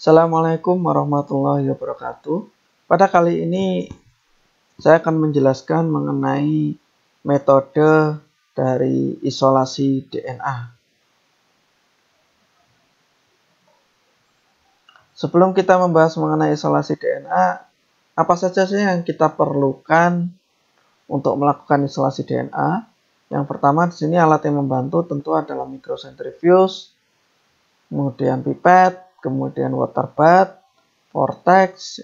Assalamualaikum warahmatullahi wabarakatuh. Pada kali ini saya akan menjelaskan mengenai metode dari isolasi DNA. Sebelum kita membahas mengenai isolasi DNA, apa saja sih yang kita perlukan untuk melakukan isolasi DNA? Yang pertama di sini alat yang membantu tentu adalah mikrosentrifuse, kemudian pipet, kemudian water bath, vortex.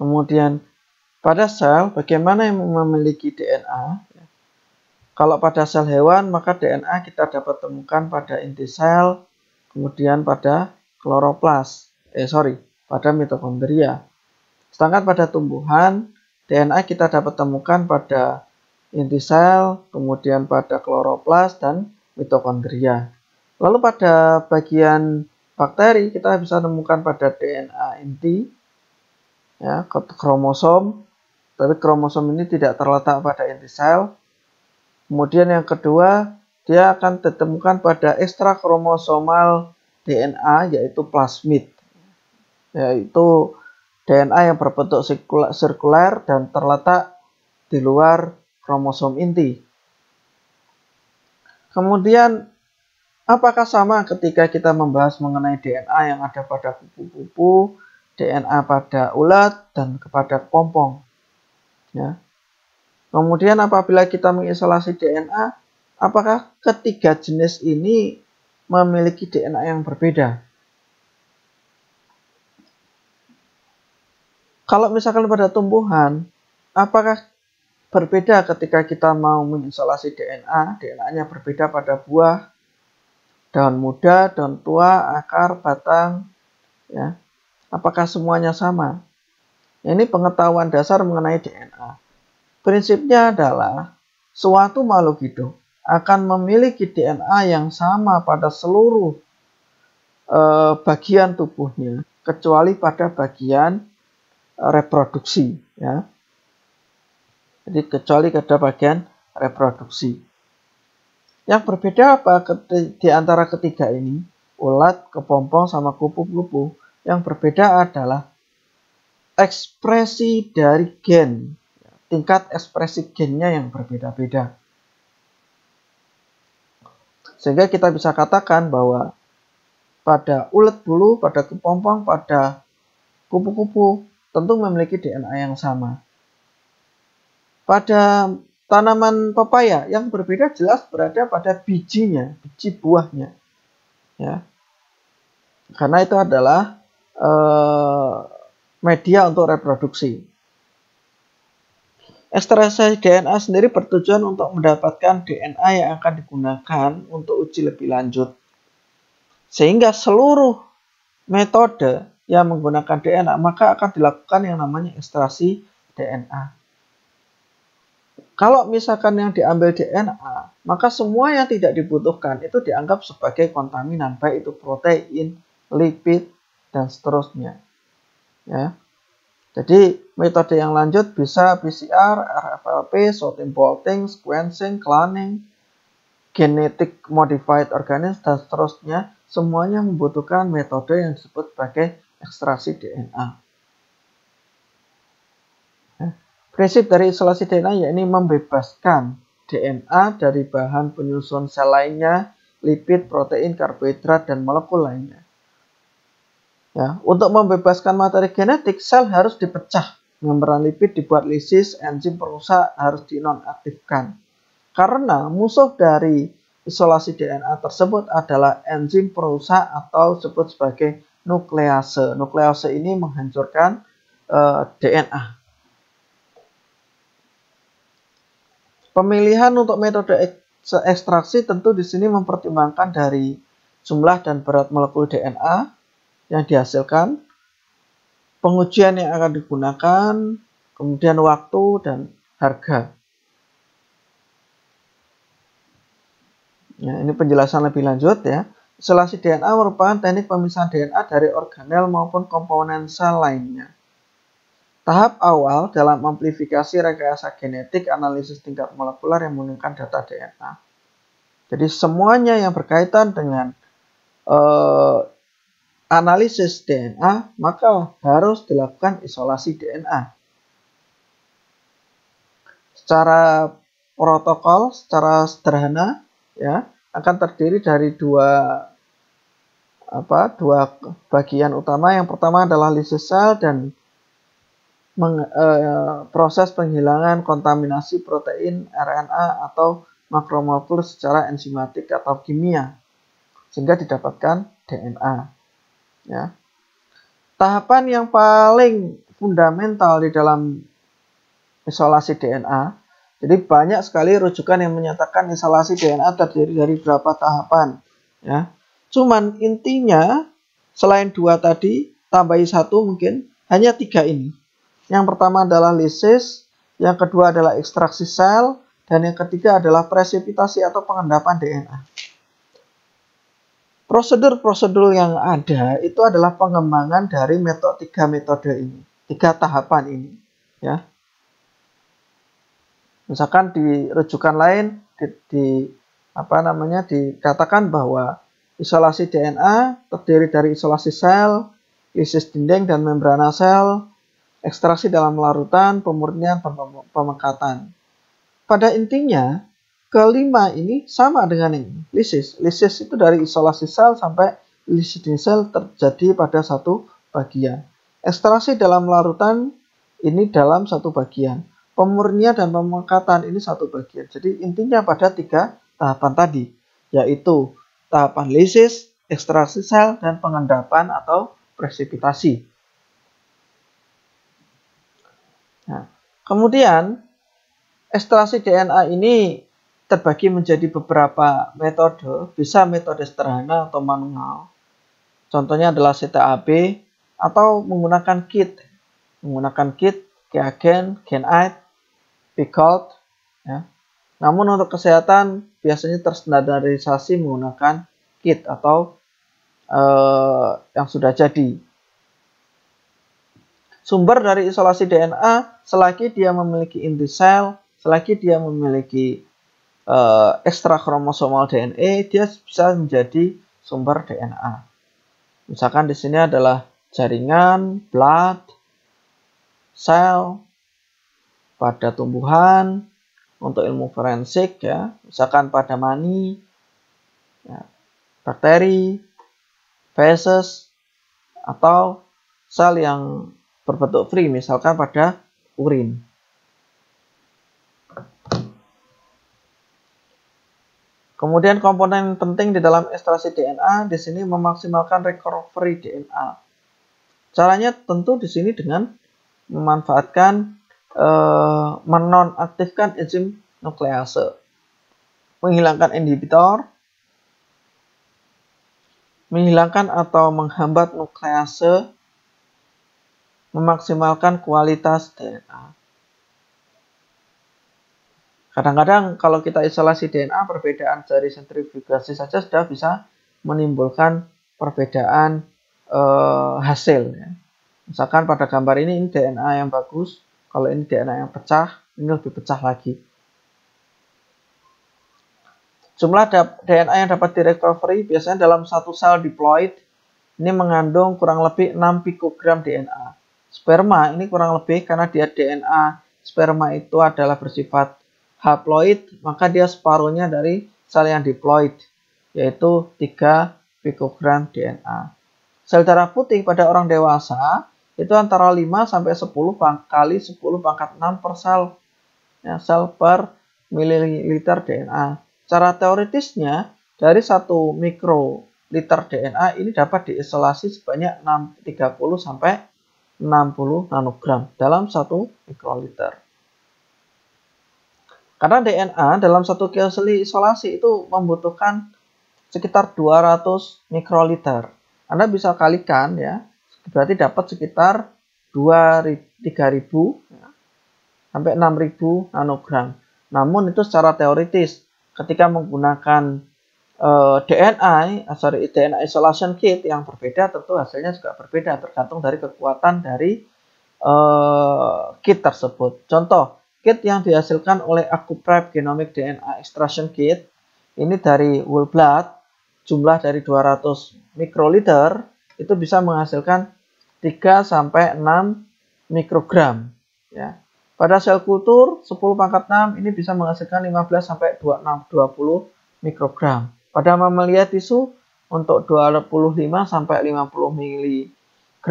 Kemudian pada sel bagaimana yang memiliki DNA? Kalau pada sel hewan maka DNA kita dapat temukan pada inti sel, kemudian pada kloroplas, eh sorry, pada mitokondria. Sedangkan pada tumbuhan DNA kita dapat temukan pada inti sel, kemudian pada kloroplas dan mitokondria. Lalu pada bagian bakteri kita bisa temukan pada DNA inti, ya, kromosom, tapi kromosom ini tidak terletak pada inti sel. Kemudian yang kedua, dia akan ditemukan pada ekstra kromosomal DNA yaitu plasmid, yaitu DNA yang berbentuk sirkuler dan terletak di luar kromosom inti. Kemudian Apakah sama ketika kita membahas mengenai DNA yang ada pada kupu-kupu, DNA pada ulat, dan kepada kompong? Ya. Kemudian apabila kita mengisolasi DNA, apakah ketiga jenis ini memiliki DNA yang berbeda? Kalau misalkan pada tumbuhan, apakah berbeda ketika kita mau mengisolasi DNA? DNA-nya berbeda pada buah, daun muda, daun tua, akar, batang, ya. Apakah semuanya sama? Ini pengetahuan dasar mengenai DNA. Prinsipnya adalah suatu makhluk hidup akan memiliki DNA yang sama pada seluruh eh, bagian tubuhnya, kecuali pada bagian eh, reproduksi, ya. Jadi kecuali pada bagian reproduksi. Yang berbeda apa di antara ketiga ini? Ulat, kepompong, sama kupu-kupu. Yang berbeda adalah ekspresi dari gen. Tingkat ekspresi gennya yang berbeda-beda. Sehingga kita bisa katakan bahwa pada ulat bulu, pada kepompong, pada kupu-kupu tentu memiliki DNA yang sama. Pada Tanaman pepaya yang berbeda jelas berada pada bijinya, biji buahnya. Ya. Karena itu adalah eh, media untuk reproduksi. Ekstraksi DNA sendiri bertujuan untuk mendapatkan DNA yang akan digunakan untuk uji lebih lanjut. Sehingga seluruh metode yang menggunakan DNA maka akan dilakukan yang namanya ekstraksi DNA. Kalau misalkan yang diambil DNA, maka semua yang tidak dibutuhkan itu dianggap sebagai kontaminan, baik itu protein, lipid, dan seterusnya. Ya. Jadi metode yang lanjut bisa PCR, RFLP, sorting bolting, sequencing, cloning, genetic modified organism, dan seterusnya. Semuanya membutuhkan metode yang disebut sebagai ekstraksi DNA. Prinsip dari isolasi DNA yakni membebaskan DNA dari bahan penyusun sel lainnya, lipid, protein, karbohidrat, dan molekul lainnya. Ya, untuk membebaskan materi genetik, sel harus dipecah. Membran lipid dibuat lisis, enzim perusak harus dinonaktifkan. Karena musuh dari isolasi DNA tersebut adalah enzim perusak atau disebut sebagai nuklease. Nuklease ini menghancurkan uh, eh, DNA. Pemilihan untuk metode ekstraksi tentu di sini mempertimbangkan dari jumlah dan berat molekul DNA yang dihasilkan, pengujian yang akan digunakan, kemudian waktu dan harga. Nah, ini penjelasan lebih lanjut ya. Isolasi DNA merupakan teknik pemisahan DNA dari organel maupun komponen sel lainnya. Tahap awal dalam amplifikasi rekayasa genetik analisis tingkat molekuler yang menggunakan data DNA. Jadi semuanya yang berkaitan dengan uh, analisis DNA maka harus dilakukan isolasi DNA. Secara protokol, secara sederhana ya akan terdiri dari dua apa dua bagian utama. Yang pertama adalah lisis sel dan meng, e, proses penghilangan kontaminasi protein RNA atau makromolekul secara enzimatik atau kimia sehingga didapatkan DNA. Ya. Tahapan yang paling fundamental di dalam isolasi DNA, jadi banyak sekali rujukan yang menyatakan isolasi DNA terdiri dari berapa tahapan. Ya. Cuman intinya selain dua tadi, tambahi satu mungkin hanya tiga ini. Yang pertama adalah lisis, yang kedua adalah ekstraksi sel, dan yang ketiga adalah presipitasi atau pengendapan DNA. Prosedur-prosedur yang ada itu adalah pengembangan dari metode tiga metode ini, tiga tahapan ini, ya. Misalkan di rujukan lain di, di apa namanya dikatakan bahwa isolasi DNA terdiri dari isolasi sel, lisis dinding dan membrana sel, ekstraksi dalam larutan, pemurnian, pemekatan. Pada intinya, kelima ini sama dengan ini, lisis. Lisis itu dari isolasi sel sampai lisis sel terjadi pada satu bagian. Ekstraksi dalam larutan ini dalam satu bagian. Pemurnian dan pemekatan ini satu bagian. Jadi intinya pada tiga tahapan tadi, yaitu tahapan lisis, ekstraksi sel, dan pengendapan atau presipitasi. Nah, kemudian ekstraksi DNA ini terbagi menjadi beberapa metode, bisa metode sederhana atau manual. Contohnya adalah CTAB atau menggunakan kit. Menggunakan kit keagen, genite, picot. Ya. Namun untuk kesehatan biasanya terstandarisasi menggunakan kit atau eh, yang sudah jadi sumber dari isolasi DNA selagi dia memiliki inti sel, selagi dia memiliki uh, ekstra kromosomal DNA, dia bisa menjadi sumber DNA. Misalkan di sini adalah jaringan, blood, sel, pada tumbuhan, untuk ilmu forensik ya, misalkan pada mani, ya, bakteri, feses, atau sel yang berbentuk free misalkan pada urin. Kemudian komponen penting di dalam ekstraksi DNA di sini memaksimalkan recovery DNA. Caranya tentu di sini dengan memanfaatkan e, menonaktifkan enzim nuklease, menghilangkan inhibitor, menghilangkan atau menghambat nuklease memaksimalkan kualitas DNA. Kadang-kadang kalau kita isolasi DNA, perbedaan dari sentrifugasi saja sudah bisa menimbulkan perbedaan eh, hasil. Ya. Misalkan pada gambar ini, ini DNA yang bagus, kalau ini DNA yang pecah, ini lebih pecah lagi. Jumlah DNA yang dapat direcovery biasanya dalam satu sel diploid ini mengandung kurang lebih 6 pikogram DNA sperma ini kurang lebih karena dia DNA sperma itu adalah bersifat haploid, maka dia separuhnya dari sel yang diploid, yaitu 3 pikogram DNA. Sel darah putih pada orang dewasa itu antara 5 sampai 10 kali 10 pangkat 6 per sel, ya, sel per mililiter DNA. Cara teoritisnya, dari 1 mikroliter DNA ini dapat diisolasi sebanyak 6, 30 sampai 60 nanogram dalam 1 mikroliter. Karena DNA dalam satu kioseli isolasi itu membutuhkan sekitar 200 mikroliter. Anda bisa kalikan ya, berarti dapat sekitar 2 3000 ya, sampai 6000 nanogram. Namun itu secara teoritis ketika menggunakan uh, eh, DNA, eh, sorry, DNA isolation kit yang berbeda tentu hasilnya juga berbeda tergantung dari kekuatan dari uh, kit tersebut. Contoh, kit yang dihasilkan oleh AcuPrep Genomic DNA Extraction Kit ini dari whole blood jumlah dari 200 mikroliter itu bisa menghasilkan 3 sampai 6 mikrogram ya. Pada sel kultur 10 pangkat 6 ini bisa menghasilkan 15 sampai 26 20 mikrogram. Pada mamalia tisu untuk 25 sampai 50 mg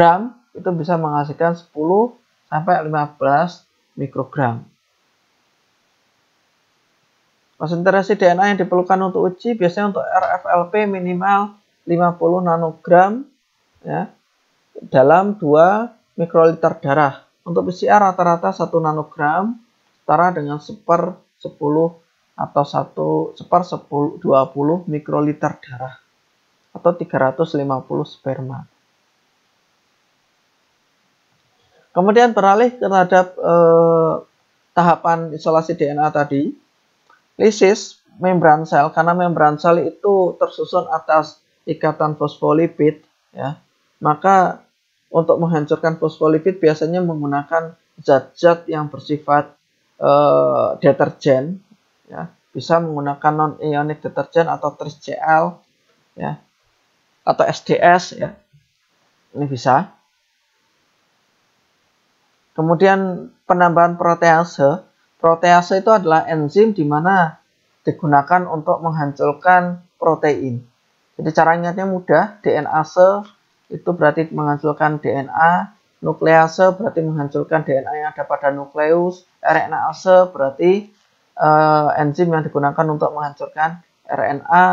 itu bisa menghasilkan 10 sampai 15 mikrogram. Konsentrasi DNA yang diperlukan untuk uji biasanya untuk RFLP minimal 50 nanogram ya, dalam 2 mikroliter darah. Untuk PCR rata-rata 1 nanogram setara dengan seper 10 atau 1 per 10, 20 mikroliter darah atau 350 sperma. Kemudian beralih terhadap eh, tahapan isolasi DNA tadi, lisis membran sel karena membran sel itu tersusun atas ikatan fosfolipid ya. Maka untuk menghancurkan fosfolipid biasanya menggunakan zat-zat yang bersifat eh, deterjen ya bisa menggunakan non ionic deterjen atau tris CL ya atau SDS ya ini bisa kemudian penambahan protease protease itu adalah enzim di mana digunakan untuk menghancurkan protein jadi caranya ingatnya mudah DNase itu berarti menghancurkan DNA nuklease berarti menghancurkan DNA yang ada pada nukleus RNA RNase berarti uh, enzim yang digunakan untuk menghancurkan RNA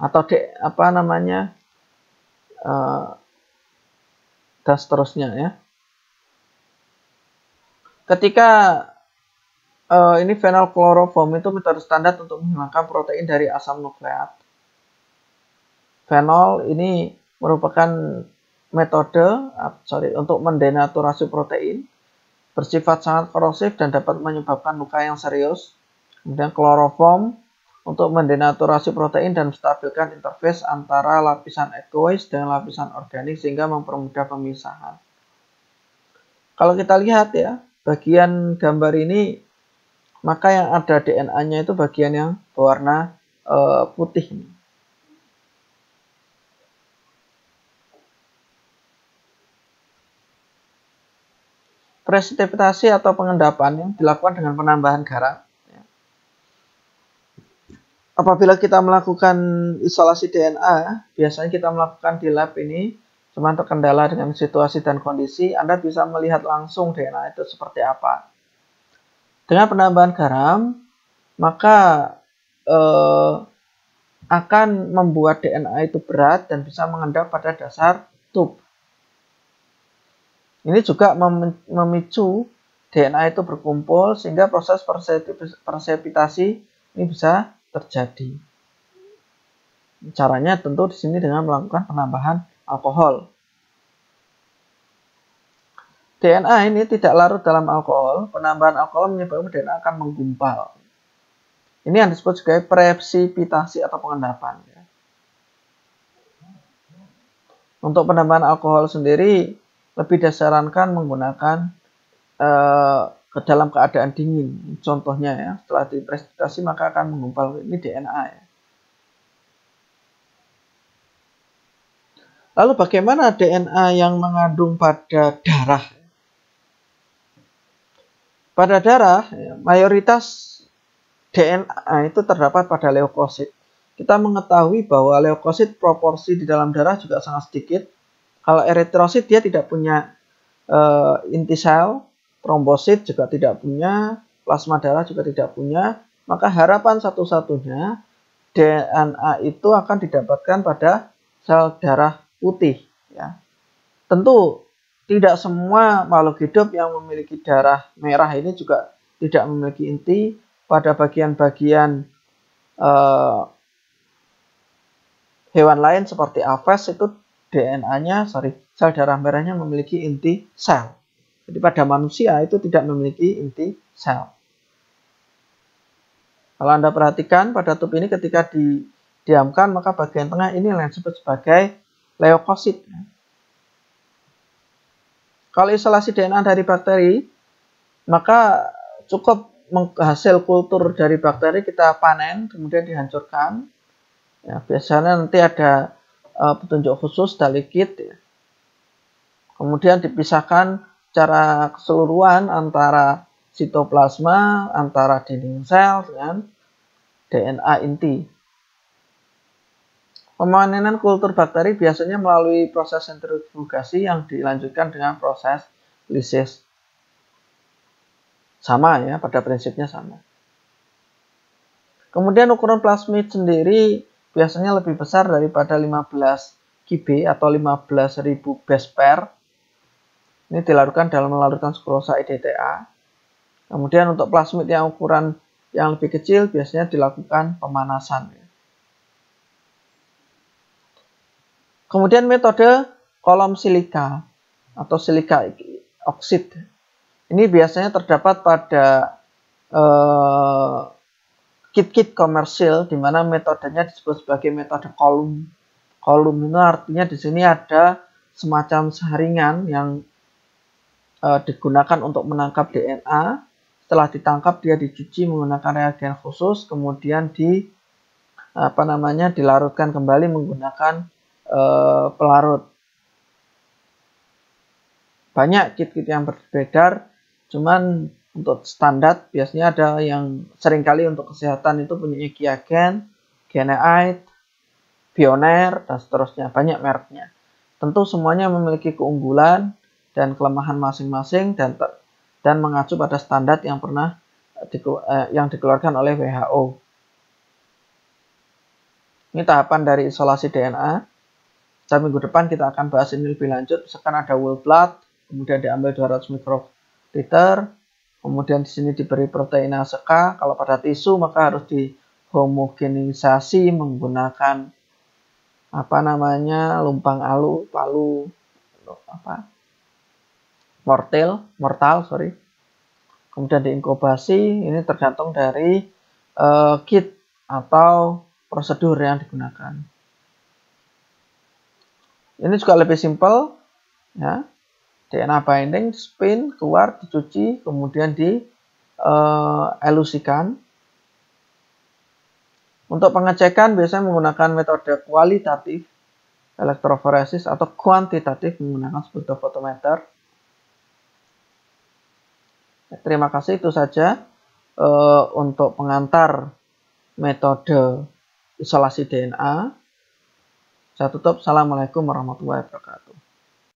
atau di, apa namanya uh, dan seterusnya ya. Ketika uh, ini phenol kloroform itu metode standar untuk menghilangkan protein dari asam nukleat. Phenol ini merupakan metode ah, sorry untuk mendenaturasi protein bersifat sangat korosif dan dapat menyebabkan luka yang serius. Kemudian kloroform untuk mendenaturasi protein dan menstabilkan interface antara lapisan aqueous dan lapisan organik sehingga mempermudah pemisahan. Kalau kita lihat ya, bagian gambar ini maka yang ada DNA-nya itu bagian yang berwarna e, putih. Nih. Presipitasi atau pengendapan yang dilakukan dengan penambahan garam. Apabila kita melakukan isolasi DNA, biasanya kita melakukan di lab ini, cuman terkendala dengan situasi dan kondisi, Anda bisa melihat langsung DNA itu seperti apa. Dengan penambahan garam, maka eh, akan membuat DNA itu berat dan bisa mengendap pada dasar tub. Ini juga memicu DNA itu berkumpul sehingga proses persepitasi ini bisa terjadi. Caranya tentu di sini dengan melakukan penambahan alkohol. DNA ini tidak larut dalam alkohol, penambahan alkohol menyebabkan DNA akan menggumpal. Ini yang disebut sebagai presipitasi atau pengendapan. Ya. Untuk penambahan alkohol sendiri, lebih disarankan menggunakan uh, ke dalam keadaan dingin. Contohnya ya, setelah dipresentasi maka akan mengumpal ini DNA ya. Lalu bagaimana DNA yang mengandung pada darah? Pada darah, ya, mayoritas DNA itu terdapat pada leukosit. Kita mengetahui bahwa leukosit proporsi di dalam darah juga sangat sedikit, kalau eritrosit dia tidak punya uh, inti sel, trombosit juga tidak punya, plasma darah juga tidak punya, maka harapan satu-satunya DNA itu akan didapatkan pada sel darah putih. Ya. Tentu tidak semua makhluk hidup yang memiliki darah merah ini juga tidak memiliki inti pada bagian-bagian uh, hewan lain seperti aves itu DNA-nya, sorry, sel darah merahnya memiliki inti sel. Jadi pada manusia itu tidak memiliki inti sel. Kalau Anda perhatikan pada tube ini ketika didiamkan maka bagian tengah ini yang disebut sebagai leukosit. Kalau isolasi DNA dari bakteri, maka cukup hasil kultur dari bakteri kita panen kemudian dihancurkan. Ya, biasanya nanti ada uh, petunjuk khusus dalikit ya. kemudian dipisahkan cara keseluruhan antara sitoplasma antara dinding sel dengan DNA inti pemanenan kultur bakteri biasanya melalui proses sentrifugasi yang dilanjutkan dengan proses lisis sama ya pada prinsipnya sama kemudian ukuran plasmid sendiri biasanya lebih besar daripada 15 kb atau 15.000 base pair. Ini dilakukan dalam melarutkan sukrosa IDTA. Kemudian untuk plasmid yang ukuran yang lebih kecil biasanya dilakukan pemanasan. Kemudian metode kolom silika atau silika oksid. Ini biasanya terdapat pada eh, kit-kit komersil di mana metodenya disebut sebagai metode kolom Kolum itu artinya di sini ada semacam saringan yang e, digunakan untuk menangkap DNA. Setelah ditangkap dia dicuci menggunakan reagen khusus, kemudian di apa namanya dilarutkan kembali menggunakan e, pelarut. Banyak kit-kit yang berbeda, cuman untuk standar biasanya ada yang seringkali untuk kesehatan itu punya Kiagen, Geneite, Pioneer dan seterusnya. Banyak mereknya. Tentu semuanya memiliki keunggulan dan kelemahan masing-masing dan dan mengacu pada standar yang pernah di, eh, yang dikeluarkan oleh WHO. Ini tahapan dari isolasi DNA. Dan minggu depan kita akan bahas ini lebih lanjut. Sekarang ada whole blood, kemudian diambil 200 mikroliter, Kemudian di sini diberi proteinase K. Kalau pada tisu maka harus dihomogenisasi menggunakan apa namanya lumpang alu, palu, apa Mortel, mortal sorry. Kemudian diinkubasi. Ini tergantung dari uh, kit atau prosedur yang digunakan. Ini juga lebih simpel, ya. DNA binding spin keluar dicuci kemudian dielusikan eh, untuk pengecekan biasanya menggunakan metode kualitatif elektroforesis atau kuantitatif menggunakan spektrofotometer. Ya, terima kasih itu saja e, untuk pengantar metode isolasi DNA. Saya tutup. Assalamualaikum warahmatullahi wabarakatuh.